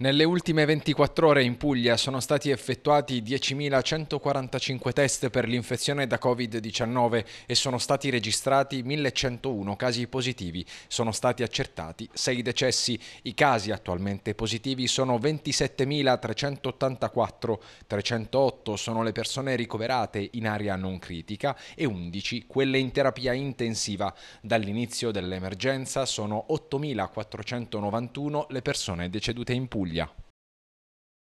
Nelle ultime 24 ore in Puglia sono stati effettuati 10.145 test per l'infezione da Covid-19 e sono stati registrati 1.101 casi positivi. Sono stati accertati 6 decessi. I casi attualmente positivi sono 27.384, 308 sono le persone ricoverate in area non critica e 11 quelle in terapia intensiva. Dall'inizio dell'emergenza sono 8.491 le persone decedute in Puglia. Puglia.